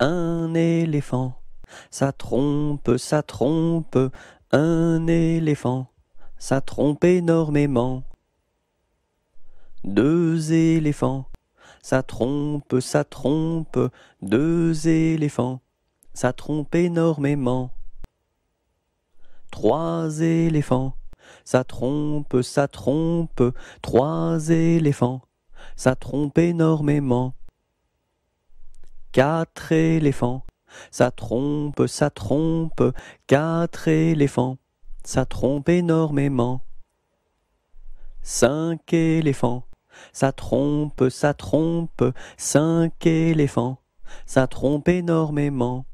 un éléphant. Ça trompe, ça trompe, un éléphant. Ça trompe énormément. Deux éléphants. Ça trompe, ça trompe, deux éléphants. Ça trompe énormément. Trois éléphants. Ça trompe, ça trompe, trois éléphants. Ça trompe énormément. Quatre éléphants. Ça trompe, ça trompe, quatre éléphants. Ça trompe énormément. Cinq éléphants. Ça trompe, ça trompe, cinq éléphants. Ça trompe énormément.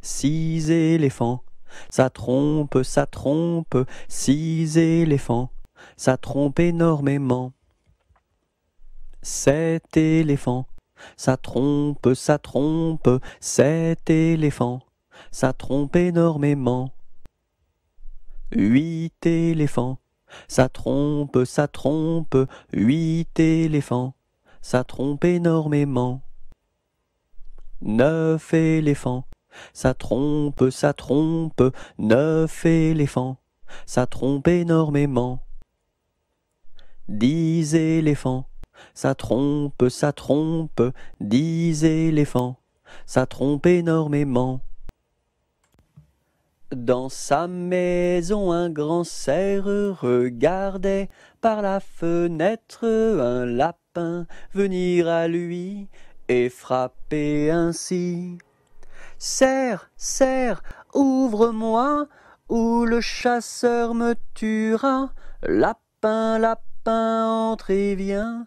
Six éléphants. Ça trompe, ça trompe, six éléphants. Ça trompe énormément. Sept éléphants. Ça trompe, ça trompe, Sept éléphants. Ça trompe énormément. Huit éléphants. Ça trompe, ça trompe, huit éléphants. Ça trompe énormément. Neuf éléphants. Ça trompe, ça trompe, neuf éléphants. Ça trompe énormément. Dix éléphants. Ça trompe, ça trompe, Disait éléphants, ça trompe énormément. Dans sa maison, un grand cerf regardait par la fenêtre un lapin venir à lui et frapper ainsi. Serre, serre, ouvre-moi, ou le chasseur me tuera. Lapin, lapin, entre et viens,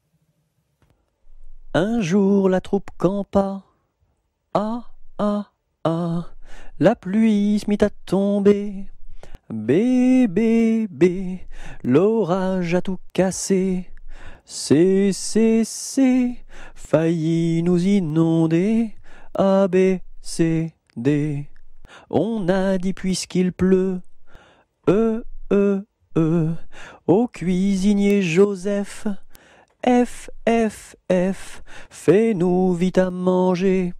Un jour la troupe campa. Ah, ah, ah. La pluie se mit à tomber. B, B, B. L'orage a tout cassé. C, C, C. Failli nous inonder. A, B, C, D. On a dit puisqu'il pleut. E, E, E. Au cuisinier Joseph. F, F, F, fais-nous vite à manger.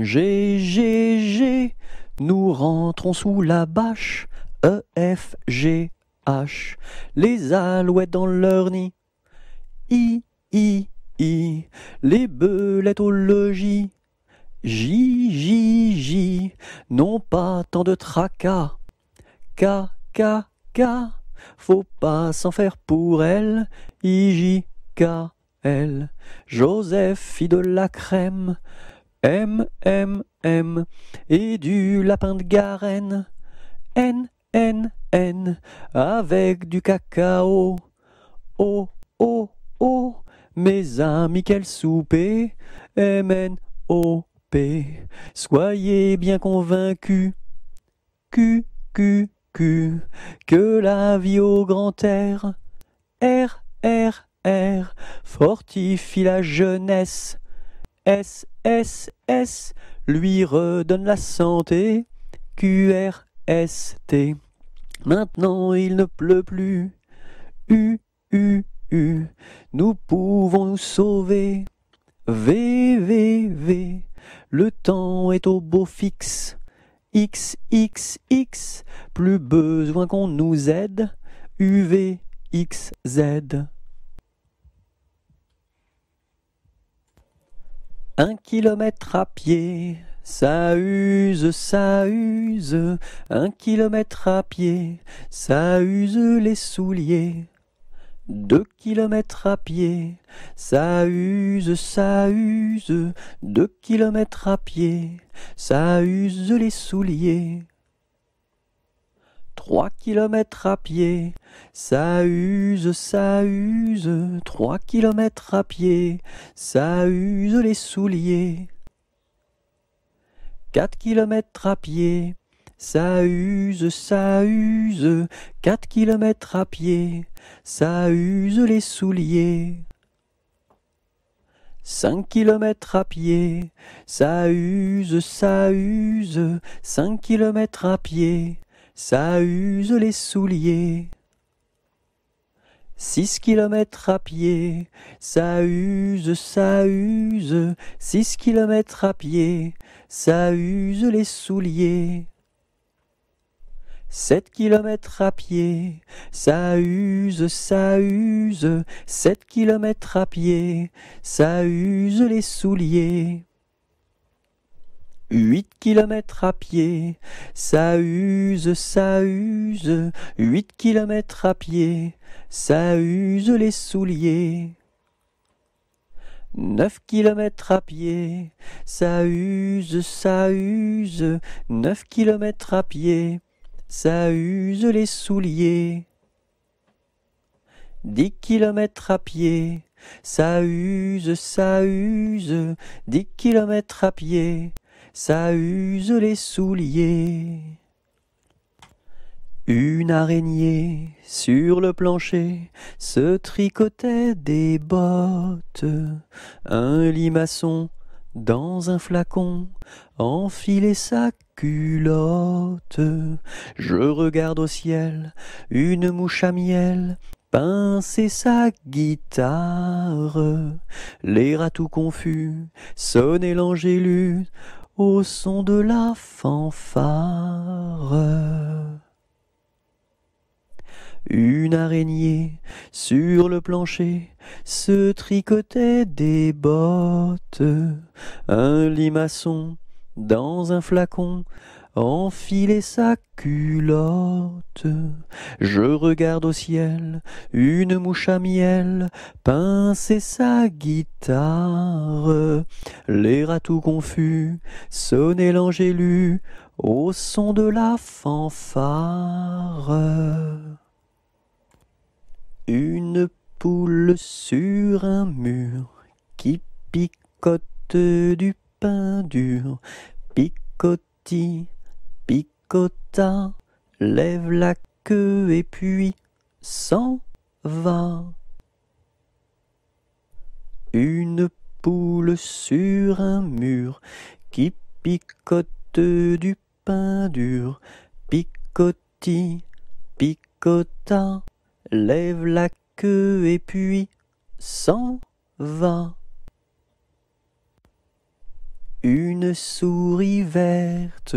G, G, G, nous rentrons sous la bâche. E, F, G, H, les alouettes dans leur nid. I, I, I, les belettes au logis. J, J, J, non pas tant de tracas. K, K, K, faut pas s'en faire pour elle. I, J, Michael, Joseph, fit de la crème, M, M, M, et du lapin de Garenne, N, N, N, avec du cacao, O, O, O, mes amis, quel souper, M, N, O, P, soyez bien convaincus, Q, Q, Q, que la vie au grand air, R, R, R fortifie la jeunesse. S, S, S lui redonne la santé. Q, R, S, T. Maintenant il ne pleut plus. U, U, U. Nous pouvons nous sauver. V, V, V. Le temps est au beau fixe. X, X, X. Plus besoin qu'on nous aide. U, V, X, Z. Un kilomètre à pied, ça use, ça use. Un kilomètre à pied, ça use les souliers. Deux kilomètres à pied, ça use, ça use. Deux kilomètres à pied, ça use les souliers. Trois kilomètres à pied, ça use, ça use. Trois kilomètres à pied, ça use les souliers. Quatre kilomètres à pied, ça use, ça use. Quatre kilomètres à pied, ça use les souliers. Cinq kilomètres à pied, ça use, ça use. Cinq kilomètres à pied, ça use les souliers. Six kilomètres à pied, ça use, ça use. Six kilomètres à pied, ça use les souliers. Sept kilomètres à pied, ça use, ça use. Sept kilomètres à pied, ça use les souliers. Huit kilomètres à pied, ça use, ça use, huit kilomètres à pied, ça use les souliers. Neuf kilomètres à pied, ça use, ça use, neuf kilomètres à pied, ça use les souliers. Dix kilomètres à pied, ça use, ça use, dix kilomètres à pied ça use les souliers. Une araignée sur le plancher se tricotait des bottes. Un limaçon dans un flacon enfilait sa culotte. Je regarde au ciel une mouche à miel pincer sa guitare. Les rats tout confus sonnaient l'angélus au son de la fanfare. Une araignée sur le plancher se tricotait des bottes. Un limaçon dans un flacon enfiler sa culotte. Je regarde au ciel une mouche à miel pincer sa guitare. Les rats tout confus sonner l'angélus au son de la fanfare. Une poule sur un mur qui picote du pain dur, picotille picota, lève la queue et puis s'en va. Une poule sur un mur qui picote du pain dur, picoti, picota, lève la queue et puis s'en va. Une souris verte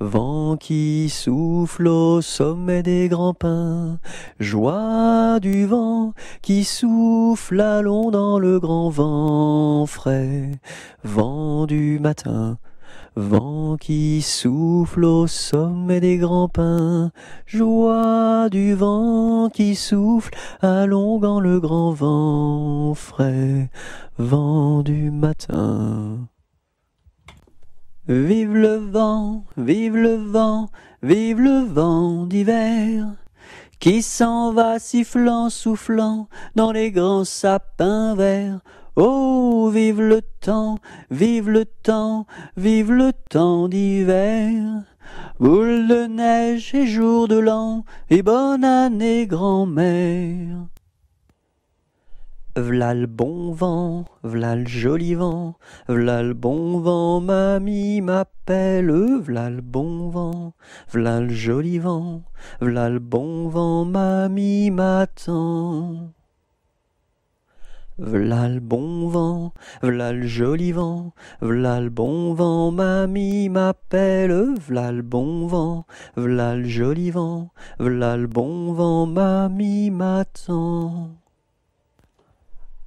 Vent qui souffle au sommet des grands pins, joie du vent qui souffle Allons dans le grand vent frais, vent du matin. Vent qui souffle au sommet des grands pins, joie du vent qui souffle, dans le grand vent frais, vent du matin. Vive le vent, vive le vent, vive le vent d'hiver, qui s'en va sifflant, soufflant dans les grands sapins verts. Oh, vive le temps, vive le temps, vive le temps d'hiver. Boule de neige et jour de l'an, et bonne année grand-mère. V'là le bon vent, v'là le joli vent, v'là le bon vent, mamie m'appelle, v'là le bon vent, v'là le joli vent, v'là le bon vent, mamie m'attend. V'là le bon vent, v'là le joli vent, v'là le bon vent, mamie m'appelle, v'là le bon vent, v'là le joli vent, v'là le bon vent, mamie m'attend.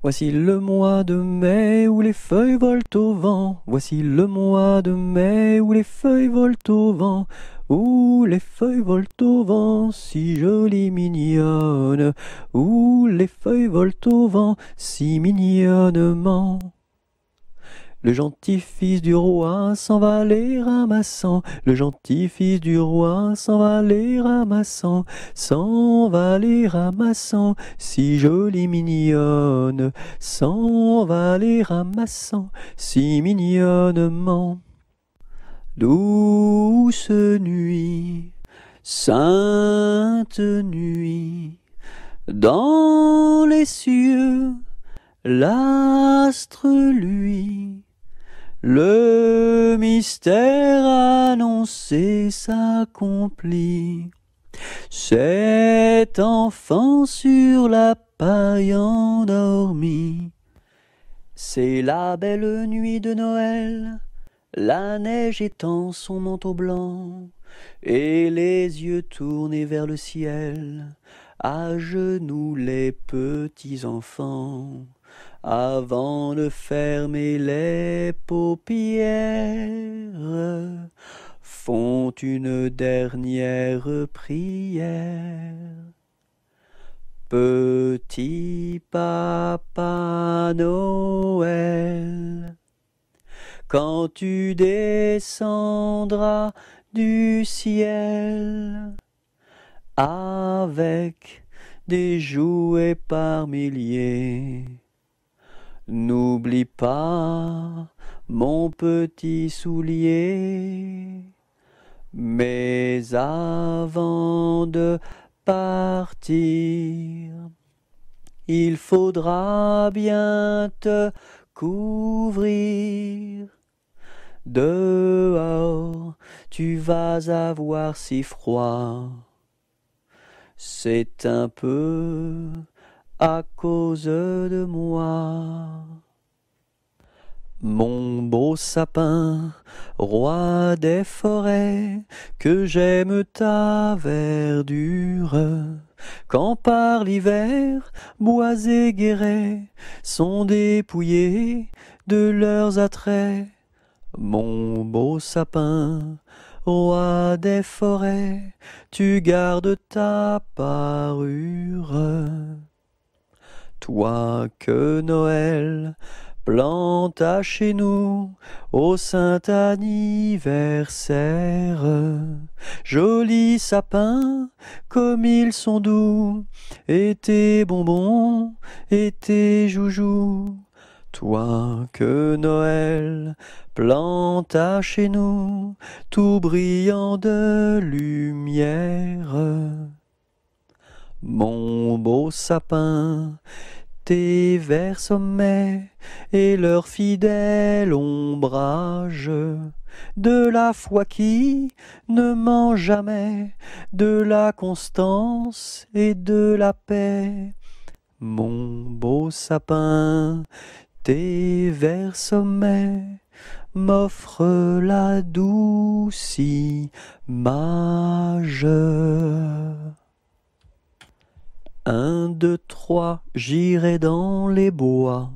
Voici le mois de mai où les feuilles volent au vent. Voici le mois de mai où les feuilles volent au vent. Où les feuilles volent au vent, si jolies mignonnes, Où les feuilles volent au vent, si mignonnement. Le gentil fils du roi s'en va les ramassant, le gentil fils du roi s'en va les ramassant, s'en va les ramassant, si jolie mignonne, s'en va les ramassant, si mignonnement. Douce nuit, sainte nuit, dans les cieux, l'astre lui le mystère annoncé s'accomplit. Cet enfant sur la paille endormi. C'est la belle nuit de Noël, la neige étend son manteau blanc, et les yeux tournés vers le ciel, à genoux les petits enfants avant de fermer les paupières, font une dernière prière. Petit papa Noël, quand tu descendras du ciel avec des jouets par milliers, N'oublie pas mon petit soulier, mais avant de partir, il faudra bien te couvrir. Dehors, tu vas avoir si froid. C'est un peu à cause de moi. Mon beau sapin, roi des forêts, que j'aime ta verdure, quand par l'hiver bois et guérets sont dépouillés de leurs attraits. Mon beau sapin, roi des forêts, tu gardes ta parure toi que Noël planta chez nous au saint anniversaire. Joli sapin, comme ils sont doux, et tes bonbons, et tes joujoux. Toi que Noël planta chez nous, tout brillant de lumière. Mon beau sapin, tes vers sommets et leur fidèle ombrage, de la foi qui ne ment jamais, de la constance et de la paix. Mon beau sapin, tes vers sommets m'offrent la douce image. 1, 2, 3, j'irai dans les bois.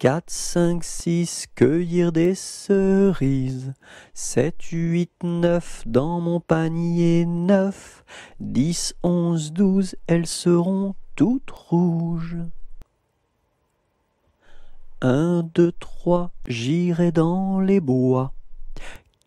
4, 5, 6, cueillir des cerises. 7, 8, 9, dans mon panier 9. 10, 11, 12, elles seront toutes rouges. 1, 2, 3, j'irai dans les bois.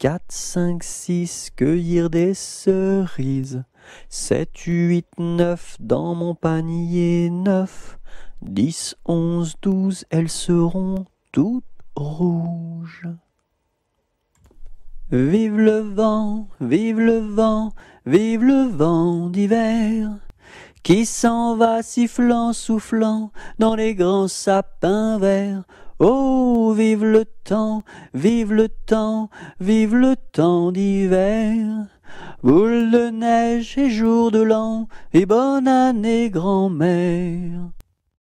4, 5, 6, cueillir des cerises. 7, 8, 9, dans mon panier 9. 10, 11, 12, elles seront toutes rouges. Vive le vent, vive le vent, vive le vent d'hiver qui s'en va sifflant, soufflant dans les grands sapins verts. Oh, vive le temps, vive le temps, vive le temps d'hiver. Boule de neige et jour de l'an, et bonne année grand-mère.